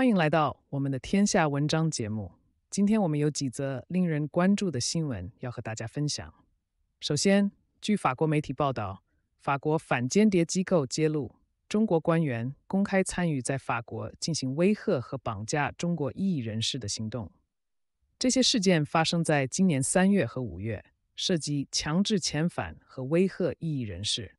欢迎来到我们的天下文章节目。今天我们有几则令人关注的新闻要和大家分享。首先，据法国媒体报道，法国反间谍机构揭露，中国官员公开参与在法国进行威吓和绑架中国异议人士的行动。这些事件发生在今年三月和五月，涉及强制遣返和威吓异议人士。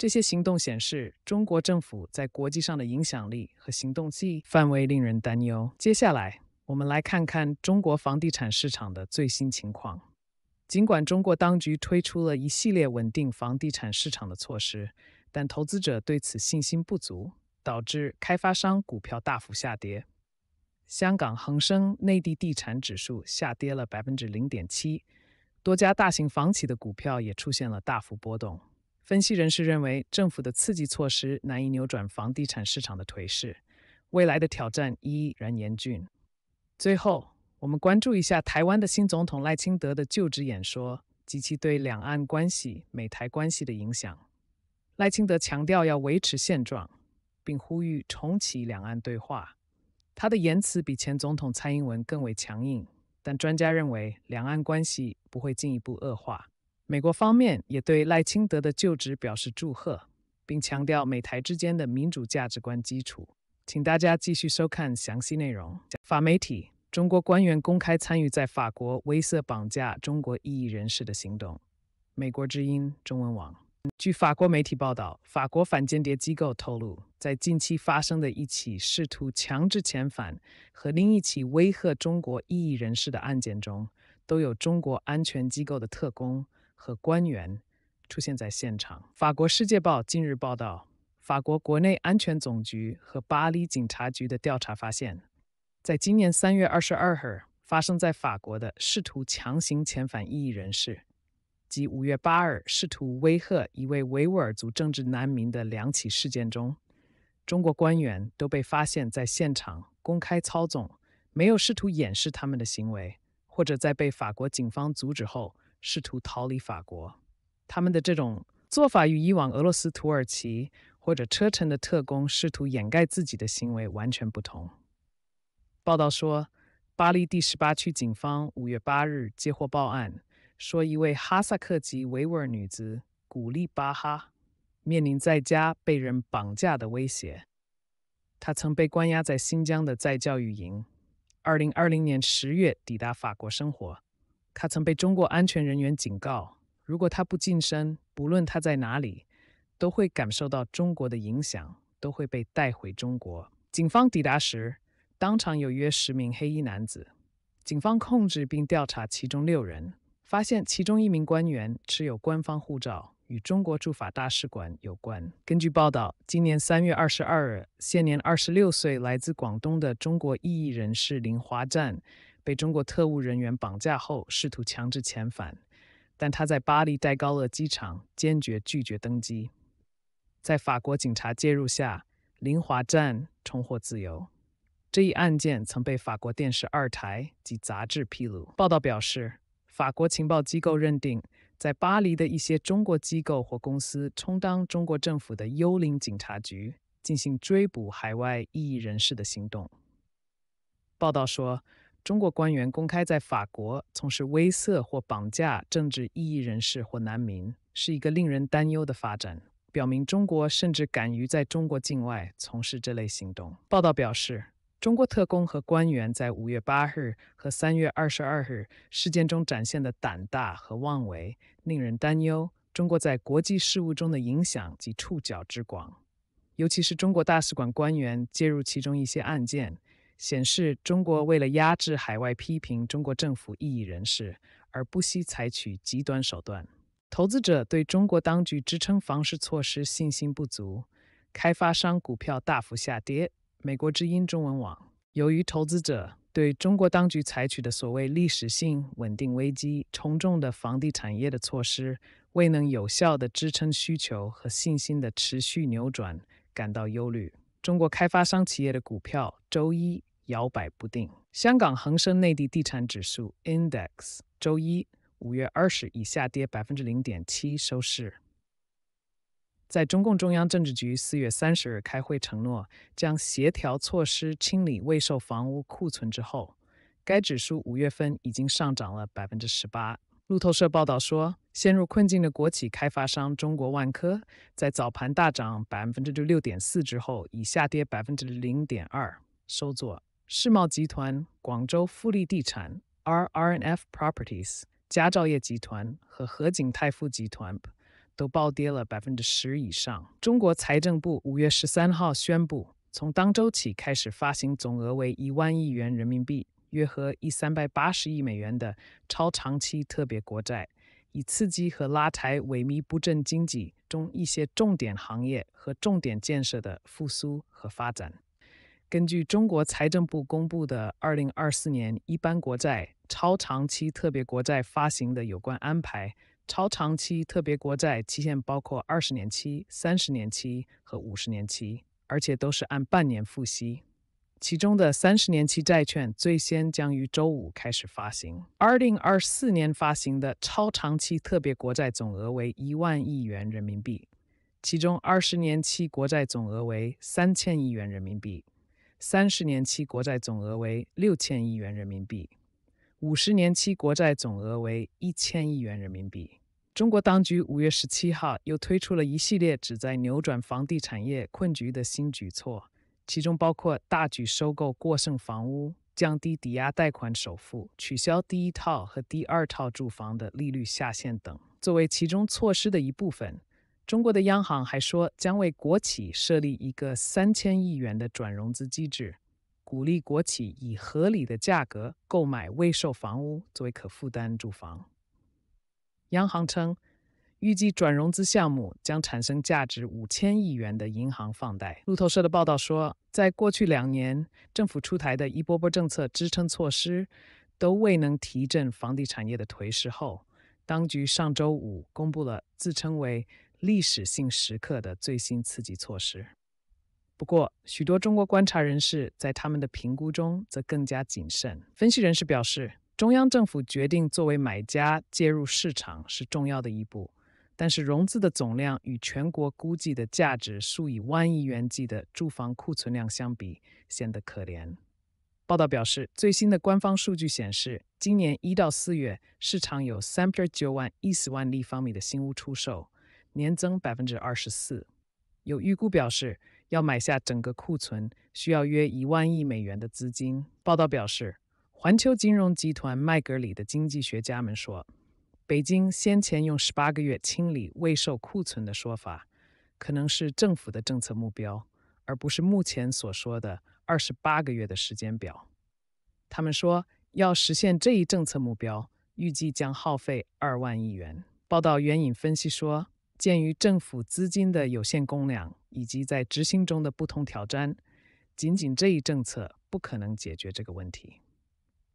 这些行动显示，中国政府在国际上的影响力和行动力范围令人担忧。接下来，我们来看看中国房地产市场的最新情况。尽管中国当局推出了一系列稳定房地产市场的措施，但投资者对此信心不足，导致开发商股票大幅下跌。香港恒生内地地产指数下跌了百分之零点七，多家大型房企的股票也出现了大幅波动。分析人士认为，政府的刺激措施难以扭转房地产市场的颓势，未来的挑战依然严峻。最后，我们关注一下台湾的新总统赖清德的就职演说及其对两岸关系、美台关系的影响。赖清德强调要维持现状，并呼吁重启两岸对话。他的言辞比前总统蔡英文更为强硬，但专家认为，两岸关系不会进一步恶化。美国方面也对赖清德的就职表示祝贺，并强调美台之间的民主价值观基础。请大家继续收看详细内容。法媒体：中国官员公开参与在法国威慑绑架中国异议人士的行动。美国之音中文网。据法国媒体报道，法国反间谍机构透露，在近期发生的一起试图强制遣返和另一起威吓中国异议人士的案件中，都有中国安全机构的特工。和官员出现在现场。法国《世界报》近日报道，法国国内安全总局和巴黎警察局的调查发现，在今年三月二十二日发生在法国的试图强行遣返异议人士，及五月八日试图威吓一位维吾尔族政治难民的两起事件中，中国官员都被发现在现场公开操纵，没有试图掩饰他们的行为，或者在被法国警方阻止后。试图逃离法国，他们的这种做法与以往俄罗斯、土耳其或者车臣的特工试图掩盖自己的行为完全不同。报道说，巴黎第十八区警方五月八日接获报案，说一位哈萨克籍维吾尔女子古丽巴哈面临在家被人绑架的威胁。她曾被关押在新疆的再教育营，二零二零年十月抵达法国生活。他曾被中国安全人员警告，如果他不晋升，不论他在哪里，都会感受到中国的影响，都会被带回中国。警方抵达时，当场有约十名黑衣男子，警方控制并调查其中六人，发现其中一名官员持有官方护照，与中国驻法大使馆有关。根据报道，今年三月二十二日，现年二十六岁，来自广东的中国异议人士林华站。被中国特务人员绑架后，试图强制遣返，但他在巴黎戴高乐机场坚决拒绝登机。在法国警察介入下，林华站重获自由。这一案件曾被法国电视二台及杂志披露。报道表示，法国情报机构认定，在巴黎的一些中国机构或公司充当中国政府的“幽灵警察局”，进行追捕海外异议人士的行动。报道说。中国官员公开在法国从事威吓或绑架政治异议人士或难民，是一个令人担忧的发展，表明中国甚至敢于在中国境外从事这类行动。报道表示，中国特工和官员在五月八日和三月二十二日事件中展现的胆大和妄为令人担忧。中国在国际事务中的影响及触角之广，尤其是中国大使馆官员介入其中一些案件。显示中国为了压制海外批评中国政府异议人士，而不惜采取极端手段。投资者对中国当局支撑房市措施信心不足，开发商股票大幅下跌。美国之音中文网：由于投资者对中国当局采取的所谓历史性稳定危机冲重的房地产业的措施未能有效的支撑需求和信心的持续扭转，感到忧虑。中国开发商企业的股票周一。摇摆不定。香港恒生内地地产指数 （Index） 周一（五月二十日）下跌百分之零点七收市。在中共中央政治局四月三十日开会承诺将协调措施清理未售房屋库存之后，该指数五月份已经上涨了百分之十八。路透社报道说，陷入困境的国企开发商中国万科在早盘大涨百分之六点四之后，已下跌百分之零点二收作。世茂集团、广州富力地产、R R N F Properties、佳兆业集团和合景泰富集团都暴跌了百分之十以上。中国财政部五月十三号宣布，从当周起开始发行总额为一万亿元人民币（约合一三百八十亿美元）的超长期特别国债，以刺激和拉抬萎靡不振经济中一些重点行业和重点建设的复苏和发展。根据中国财政部公布的二零二四年一般国债、超长期特别国债发行的有关安排，超长期特别国债期限包括二十年期、三十年期和五十年期，而且都是按半年付息。其中的三十年期债券最先将于周五开始发行。二零二四年发行的超长期特别国债总额为一万亿元人民币，其中二十年期国债总额为三千亿元人民币。三十年期国债总额为六千亿元人民币，五十年期国债总额为一千亿元人民币。中国当局五月十七号又推出了一系列旨在扭转房地产业困局的新举措，其中包括大举收购过剩房屋、降低抵押贷款首付、取消第一套和第二套住房的利率下限等。作为其中措施的一部分。中国的央行还说，将为国企设立一个三千亿元的转融资机制，鼓励国企以合理的价格购买未售房屋作为可负担住房。央行称，预计转融资项目将产生价值五千亿元的银行放贷。路透社的报道说，在过去两年，政府出台的一波波政策支撑措施都未能提振房地产业的颓势后，当局上周五公布了自称为。历史性时刻的最新刺激措施。不过，许多中国观察人士在他们的评估中则更加谨慎。分析人士表示，中央政府决定作为买家介入市场是重要的一步，但是融资的总量与全国估计的价值数以万亿元计的住房库存量相比，显得可怜。报道表示，最新的官方数据显示，今年一到四月，市场有三点九万一十万立方米的新屋出售。年增百分之二十四，有预估表示要买下整个库存需要约一万亿美元的资金。报道表示，环球金融集团麦格里的经济学家们说，北京先前用十八个月清理未售库存的说法，可能是政府的政策目标，而不是目前所说的二十八个月的时间表。他们说，要实现这一政策目标，预计将耗费二万亿元。报道援引分析说。鉴于政府资金的有限供量以及在执行中的不同挑战，仅仅这一政策不可能解决这个问题。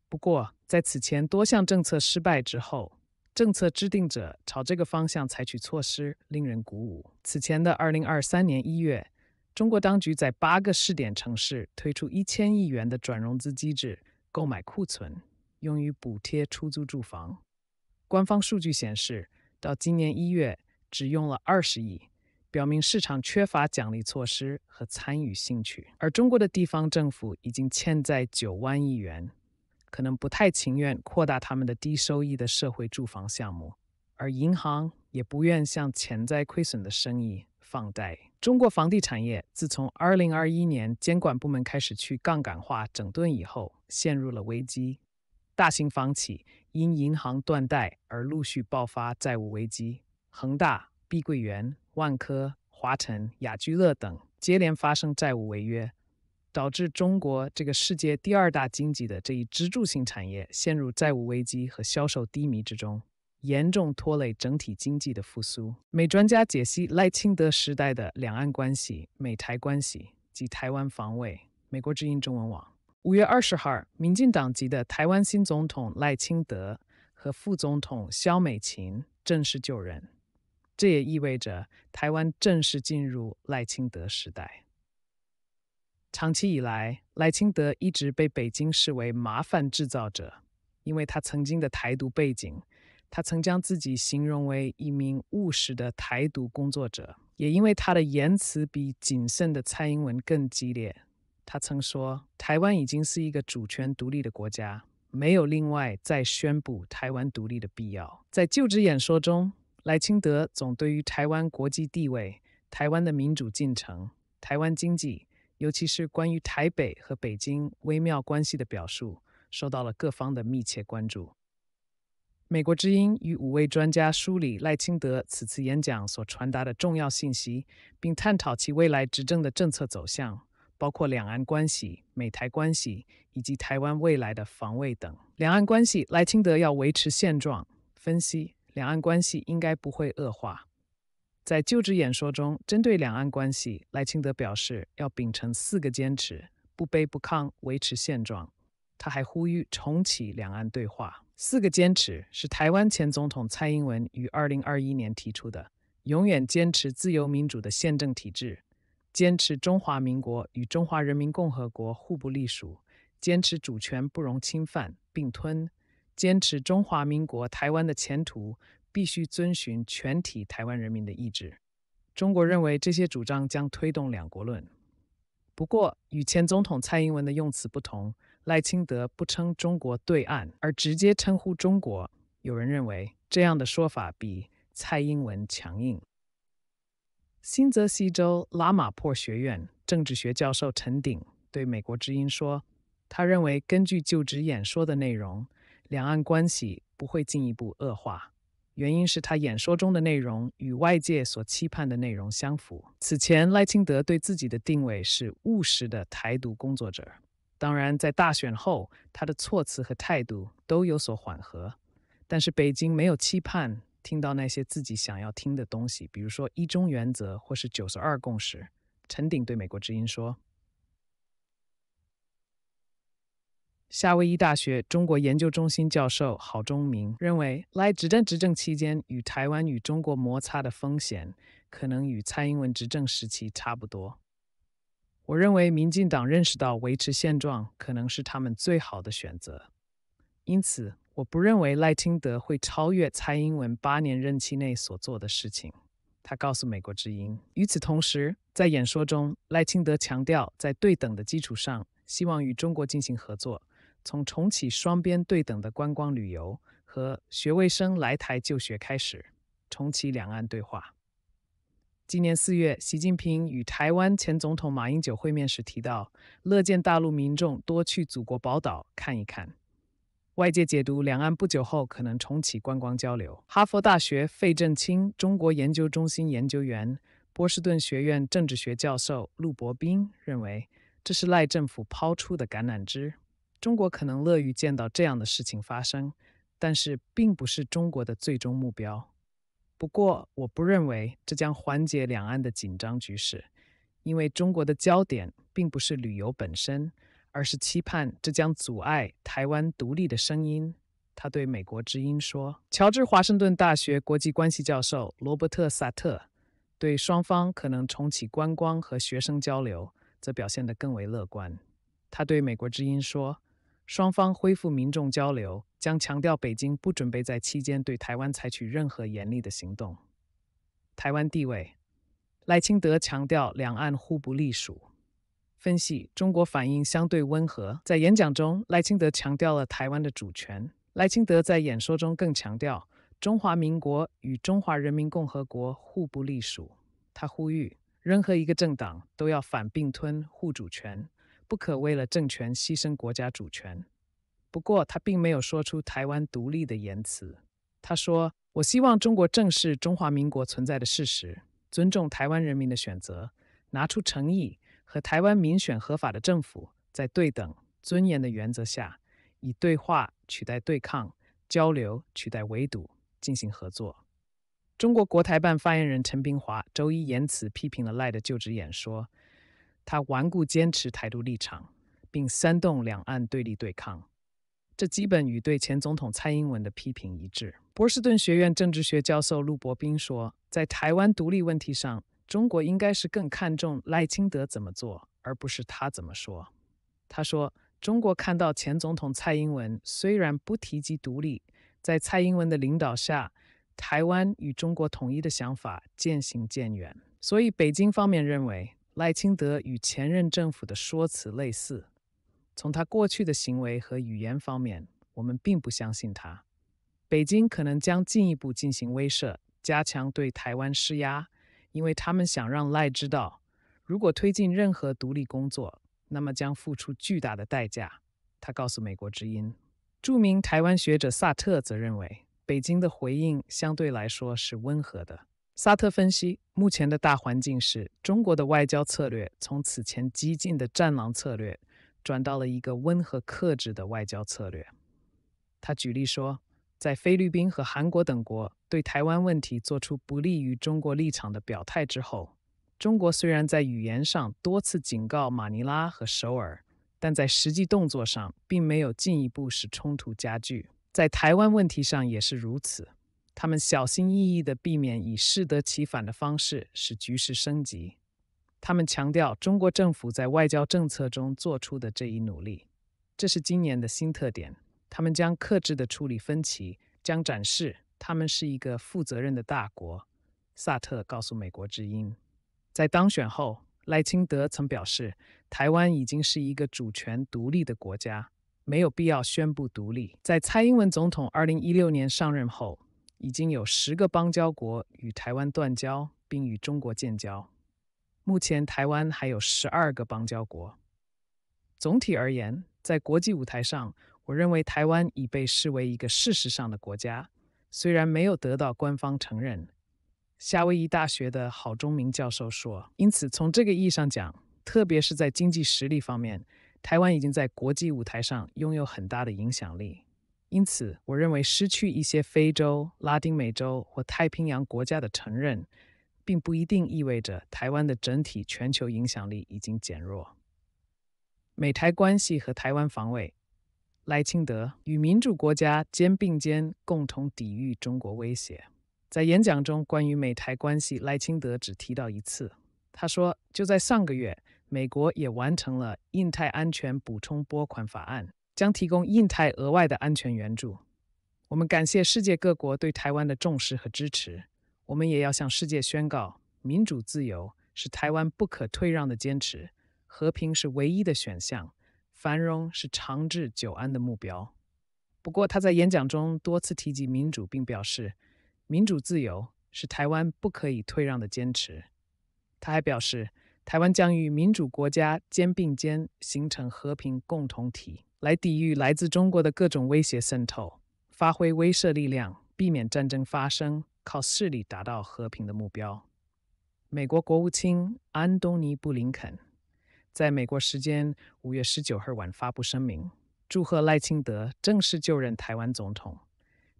不过，在此前多项政策失败之后，政策制定者朝这个方向采取措施，令人鼓舞。此前的二零二三年一月，中国当局在八个试点城市推出一千亿元的转融资机制，购买库存，用于补贴出租住房。官方数据显示，到今年一月。只用了二十亿，表明市场缺乏奖励措施和参与兴趣。而中国的地方政府已经欠债九万亿元，可能不太情愿扩大他们的低收益的社会住房项目，而银行也不愿向潜在亏损的生意放贷。中国房地产业自从二零二一年监管部门开始去杠杆化整顿以后，陷入了危机。大型房企因银行断贷而陆续爆发债务危机。恒大、碧桂园、万科、华晨、雅居乐等接连发生债务违约，导致中国这个世界第二大经济的这一支柱性产业陷入债务危机和销售低迷之中，严重拖累整体经济的复苏。美专家解析赖清德时代的两岸关系、美台关系及台湾防卫。美国之音中文网，五月二十号，民进党籍的台湾新总统赖清德和副总统萧美琴正式就任。这也意味着台湾正式进入赖清德时代。长期以来，赖清德一直被北京视为麻烦制造者，因为他曾经的台独背景。他曾将自己形容为一名务实的台独工作者，也因为他的言辞比谨慎的蔡英文更激烈。他曾说：“台湾已经是一个主权独立的国家，没有另外再宣布台湾独立的必要。”在就职演说中。赖清德总对于台湾国际地位、台湾的民主进程、台湾经济，尤其是关于台北和北京微妙关系的表述，受到了各方的密切关注。美国之音与五位专家梳理赖清德此次演讲所传达的重要信息，并探讨其未来执政的政策走向，包括两岸关系、美台关系以及台湾未来的防卫等。两岸关系，赖清德要维持现状。分析。两岸关系应该不会恶化。在就职演说中，针对两岸关系，赖清德表示要秉承四个坚持，不卑不亢，维持现状。他还呼吁重启两岸对话。四个坚持是台湾前总统蔡英文于2021年提出的：永远坚持自由民主的宪政体制，坚持中华民国与中华人民共和国互不隶属，坚持主权不容侵犯并吞。坚持中华民国，台湾的前途必须遵循全体台湾人民的意志。中国认为这些主张将推动“两国论”。不过，与前总统蔡英文的用词不同，赖清德不称中国对岸，而直接称呼中国。有人认为这样的说法比蔡英文强硬。新泽西州拉马破学院政治学教授陈鼎对《美国之音》说：“他认为根据就职演说的内容。”两岸关系不会进一步恶化，原因是他演说中的内容与外界所期盼的内容相符。此前，赖清德对自己的定位是务实的台独工作者，当然，在大选后，他的措辞和态度都有所缓和。但是，北京没有期盼听到那些自己想要听的东西，比如说“一中原则”或是“九十二共识”。陈顶对美国之音说。夏威夷大学中国研究中心教授郝中明认为，赖指政执政期间与台湾与中国摩擦的风险，可能与蔡英文执政时期差不多。我认为民进党认识到维持现状可能是他们最好的选择，因此我不认为赖清德会超越蔡英文八年任期内所做的事情。他告诉美国之音。与此同时，在演说中，赖清德强调，在对等的基础上，希望与中国进行合作。从重启双边对等的观光旅游和学卫生来台就学开始，重启两岸对话。今年四月，习近平与台湾前总统马英九会面时提到，乐见大陆民众多去祖国宝岛看一看。外界解读，两岸不久后可能重启观光交流。哈佛大学费正清中国研究中心研究员、波士顿学院政治学教授陆博斌认为，这是赖政府抛出的橄榄枝。中国可能乐于见到这样的事情发生，但是并不是中国的最终目标。不过，我不认为这将缓解两岸的紧张局势，因为中国的焦点并不是旅游本身，而是期盼这将阻碍台湾独立的声音。他对《美国之音》说：“乔治华盛顿大学国际关系教授罗伯特萨特对双方可能重启观光和学生交流，则表现得更为乐观。”他对《美国之音》说。双方恢复民众交流，将强调北京不准备在期间对台湾采取任何严厉的行动。台湾地位，赖清德强调两岸互不隶属。分析中国反应相对温和。在演讲中，赖清德强调了台湾的主权。赖清德在演说中更强调中华民国与中华人民共和国互不隶属。他呼吁任何一个政党都要反并吞、护主权。不可为了政权牺牲国家主权。不过，他并没有说出台湾独立的言辞。他说：“我希望中国正视中华民国存在的事实，尊重台湾人民的选择，拿出诚意和台湾民选合法的政府，在对等、尊严的原则下，以对话取代对抗，交流取代围堵，进行合作。”中国国台办发言人陈冰华周一言辞批评了赖的就职演说。他顽固坚持台独立场，并煽动两岸对立对抗，这基本与对前总统蔡英文的批评一致。波士顿学院政治学教授陆博斌说，在台湾独立问题上，中国应该是更看重赖清德怎么做，而不是他怎么说。他说，中国看到前总统蔡英文虽然不提及独立，在蔡英文的领导下，台湾与中国统一的想法渐行渐远，所以北京方面认为。赖清德与前任政府的说辞类似，从他过去的行为和语言方面，我们并不相信他。北京可能将进一步进行威慑，加强对台湾施压，因为他们想让赖知道，如果推进任何独立工作，那么将付出巨大的代价。他告诉美国之音。著名台湾学者萨特则认为，北京的回应相对来说是温和的。萨特分析，目前的大环境是，中国的外交策略从此前激进的“战狼”策略，转到了一个温和克制的外交策略。他举例说，在菲律宾和韩国等国对台湾问题做出不利于中国立场的表态之后，中国虽然在语言上多次警告马尼拉和首尔，但在实际动作上并没有进一步使冲突加剧。在台湾问题上也是如此。他们小心翼翼地避免以适得其反的方式使局势升级。他们强调，中国政府在外交政策中做出的这一努力，这是今年的新特点。他们将克制地处理分歧，将展示他们是一个负责任的大国。萨特告诉《美国之音》，在当选后，赖清德曾表示，台湾已经是一个主权独立的国家，没有必要宣布独立。在蔡英文总统2016年上任后，已经有十个邦交国与台湾断交，并与中国建交。目前，台湾还有十二个邦交国。总体而言，在国际舞台上，我认为台湾已被视为一个事实上的国家，虽然没有得到官方承认。夏威夷大学的郝中明教授说：“因此，从这个意义上讲，特别是在经济实力方面，台湾已经在国际舞台上拥有很大的影响力。”因此，我认为失去一些非洲、拉丁美洲或太平洋国家的承认，并不一定意味着台湾的整体全球影响力已经减弱。美台关系和台湾防卫，赖清德与民主国家肩并肩，共同抵御中国威胁。在演讲中，关于美台关系，赖清德只提到一次。他说：“就在上个月，美国也完成了印太安全补充拨款法案。”将提供印太额外的安全援助。我们感谢世界各国对台湾的重视和支持。我们也要向世界宣告，民主自由是台湾不可退让的坚持，和平是唯一的选项，繁荣是长治久安的目标。不过，他在演讲中多次提及民主，并表示，民主自由是台湾不可以退让的坚持。他还表示，台湾将与民主国家肩并肩，形成和平共同体。来抵御来自中国的各种威胁渗透，发挥威慑力量，避免战争发生，靠势力达到和平的目标。美国国务卿安东尼·布林肯在美国时间五月十九日晚发布声明，祝贺赖清德正式就任台湾总统，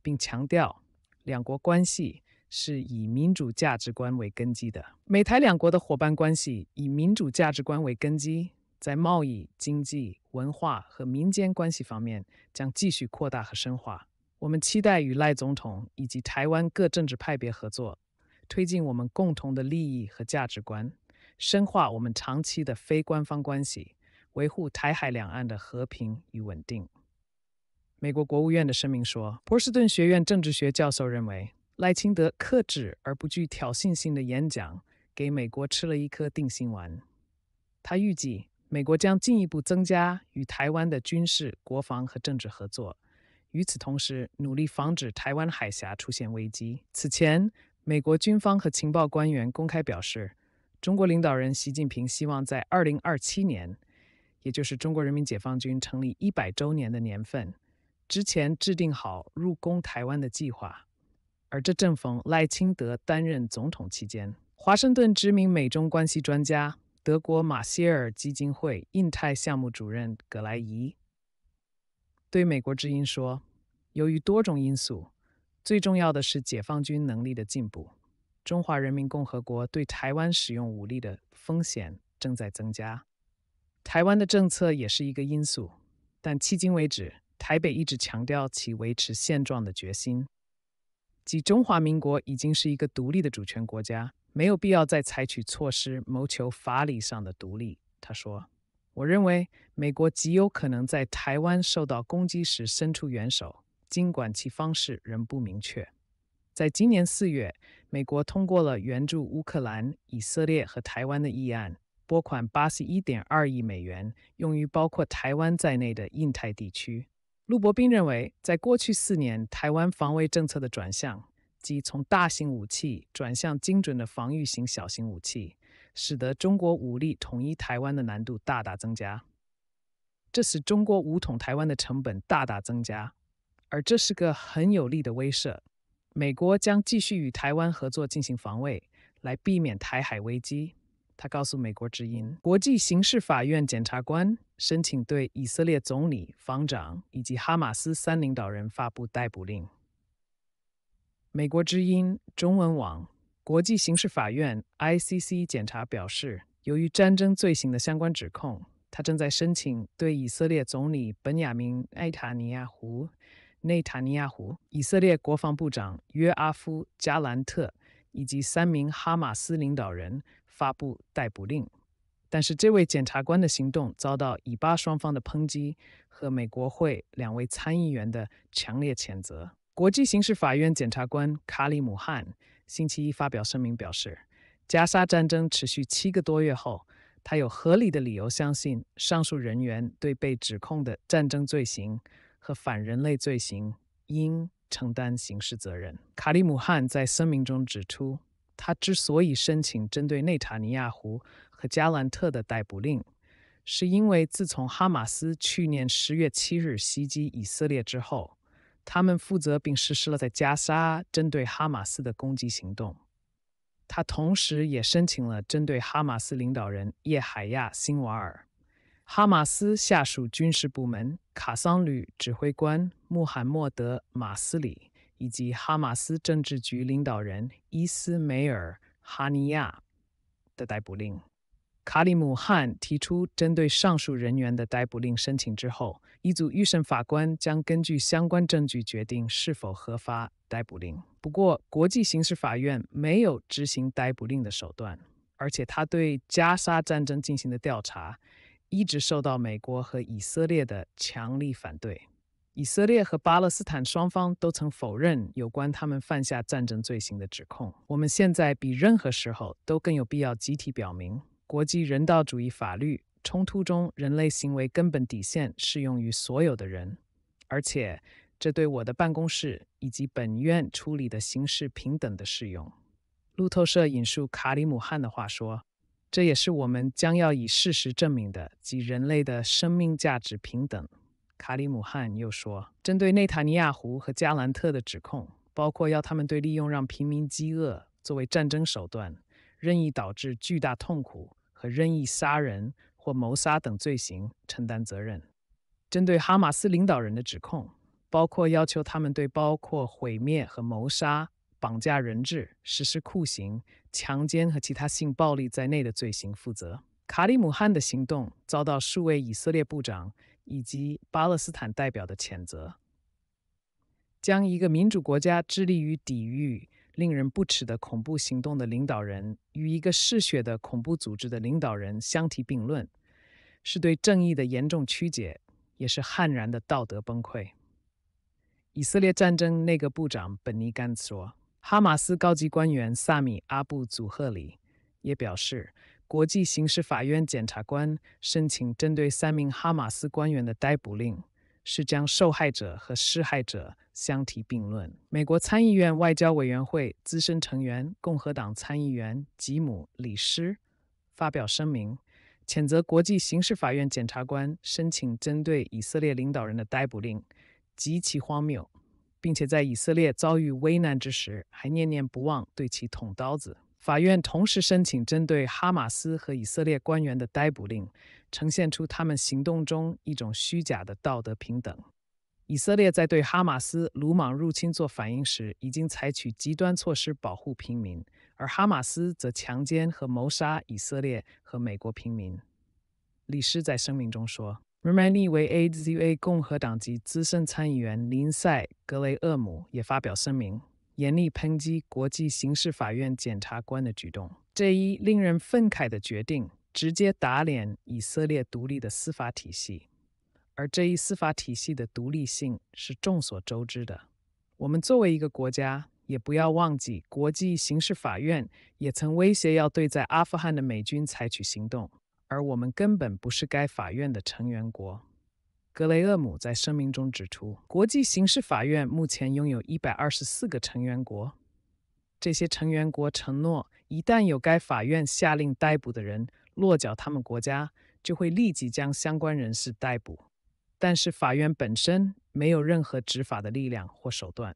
并强调两国关系是以民主价值观为根基的。美台两国的伙伴关系以民主价值观为根基。在贸易、经济、文化和民间关系方面，将继续扩大和深化。我们期待与赖总统以及台湾各政治派别合作，推进我们共同的利益和价值观，深化我们长期的非官方关系，维护台海两岸的和平与稳定。美国国务院的声明说，波士顿学院政治学教授认为，赖清德克制而不具挑衅性的演讲给美国吃了一颗定心丸。他预计。美国将进一步增加与台湾的军事、国防和政治合作，与此同时，努力防止台湾海峡出现危机。此前，美国军方和情报官员公开表示，中国领导人习近平希望在2027年，也就是中国人民解放军成立100周年的年份之前，制定好入攻台湾的计划。而这正逢赖清德担任总统期间。华盛顿知名美中关系专家。德国马歇尔基金会印太项目主任葛莱伊对美国之音说：“由于多种因素，最重要的是解放军能力的进步，中华人民共和国对台湾使用武力的风险正在增加。台湾的政策也是一个因素，但迄今为止，台北一直强调其维持现状的决心，即中华民国已经是一个独立的主权国家。”没有必要再采取措施谋求法理上的独立。他说：“我认为美国极有可能在台湾受到攻击时伸出援手，尽管其方式仍不明确。”在今年四月，美国通过了援助乌克兰、以色列和台湾的议案，拨款八十一点二亿美元，用于包括台湾在内的印太地区。陆博斌认为，在过去四年，台湾防卫政策的转向。机从大型武器转向精准的防御型小型武器，使得中国武力统一台湾的难度大大增加。这使中国武统台湾的成本大大增加，而这是个很有力的威慑。美国将继续与台湾合作进行防卫，来避免台海危机。他告诉《美国之音》，国际刑事法院检察官申请对以色列总理、防长以及哈马斯三领导人发布逮捕令。美国之音中文网，国际刑事法院 （ICC） 检察表示，由于战争罪行的相关指控，他正在申请对以色列总理本雅明·内塔尼亚胡、内塔尼亚胡、以色列国防部长约阿夫·加兰特以及三名哈马斯领导人发布逮捕令。但是，这位检察官的行动遭到以巴双方的抨击和美国会两位参议员的强烈谴责。国际刑事法院检察官卡里姆·汉星期一发表声明表示，加沙战争持续七个多月后，他有合理的理由相信上述人员对被指控的战争罪行和反人类罪行应承担刑事责任。卡里姆·汉在声明中指出，他之所以申请针对内塔尼亚胡和加兰特的逮捕令，是因为自从哈马斯去年十月七日袭击以色列之后。他们负责并实施了在加沙针对哈马斯的攻击行动。他同时也申请了针对哈马斯领导人叶海亚·辛瓦尔、哈马斯下属军事部门卡桑旅指挥官穆罕默德·马斯里以及哈马斯政治局领导人伊斯梅尔·哈尼亚的逮捕令。卡里姆汗提出针对上述人员的逮捕令申请之后，一组预审法官将根据相关证据决定是否核发逮捕令。不过，国际刑事法院没有执行逮捕令的手段，而且他对加沙战争进行的调查一直受到美国和以色列的强烈反对。以色列和巴勒斯坦双方都曾否认有关他们犯下战争罪行的指控。我们现在比任何时候都更有必要集体表明。国际人道主义法律冲突中，人类行为根本底线适用于所有的人，而且这对我的办公室以及本院处理的形式平等的适用。路透社引述卡里姆汗的话说：“这也是我们将要以事实证明的，即人类的生命价值平等。”卡里姆汗又说：“针对内塔尼亚胡和加兰特的指控，包括要他们对利用让平民饥饿作为战争手段。”任意导致巨大痛苦和任意杀人或谋杀等罪行承担责任。针对哈马斯领导人的指控，包括要求他们对包括毁灭和谋杀、绑架人质、实施酷刑、强奸和其他性暴力在内的罪行负责。卡里姆汗的行动遭到数位以色列部长以及巴勒斯坦代表的谴责，将一个民主国家致力于抵御。令人不齿的恐怖行动的领导人与一个嗜血的恐怖组织的领导人相提并论，是对正义的严重曲解，也是悍然的道德崩溃。以色列战争内阁部长本尼甘说，哈马斯高级官员萨米·阿布祖赫里也表示，国际刑事法院检察官申请针对三名哈马斯官员的逮捕令。是将受害者和施害者相提并论。美国参议院外交委员会资深成员、共和党参议员吉姆·李斯发表声明，谴责国际刑事法院检察官申请针对以色列领导人的逮捕令极其荒谬，并且在以色列遭遇危难之时还念念不忘对其捅刀子。法院同时申请针对哈马斯和以色列官员的逮捕令。呈现出他们行动中一种虚假的道德平等。以色列在对哈马斯鲁莽入侵做反应时，已经采取极端措施保护平民，而哈马斯则强奸和谋杀以色列和美国平民。李斯在声明中说：“另外，为 AZA 共和党籍资深参议员林赛·格雷厄姆也发表声明，严厉抨击国际刑事法院检察官的举动这一令人愤慨的决定。”直接打脸以色列独立的司法体系，而这一司法体系的独立性是众所周知的。我们作为一个国家，也不要忘记，国际刑事法院也曾威胁要对在阿富汗的美军采取行动，而我们根本不是该法院的成员国。格雷厄姆在声明中指出，国际刑事法院目前拥有一百二十四个成员国，这些成员国承诺，一旦有该法院下令逮捕的人。落脚他们国家，就会立即将相关人士逮捕。但是，法院本身没有任何执法的力量或手段。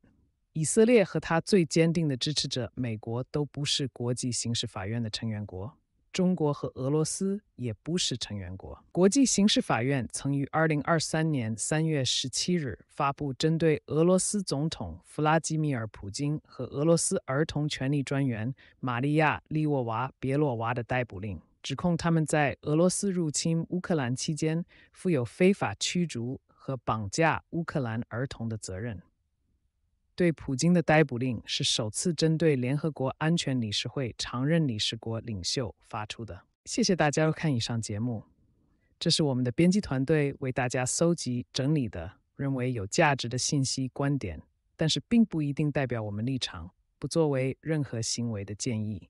以色列和他最坚定的支持者美国都不是国际刑事法院的成员国，中国和俄罗斯也不是成员国。国际刑事法院曾于二零二三年三月十七日发布针对俄罗斯总统弗拉基米尔·普京和俄罗斯儿童权利专员玛利亚·利沃娃别洛娃的逮捕令。指控他们在俄罗斯入侵乌克兰期间负有非法驱逐和绑架乌克兰儿童的责任。对普京的逮捕令是首次针对联合国安全理事会常任理事国领袖发出的。谢谢大家收看以上节目。这是我们的编辑团队为大家搜集整理的认为有价值的信息观点，但是并不一定代表我们立场，不作为任何行为的建议。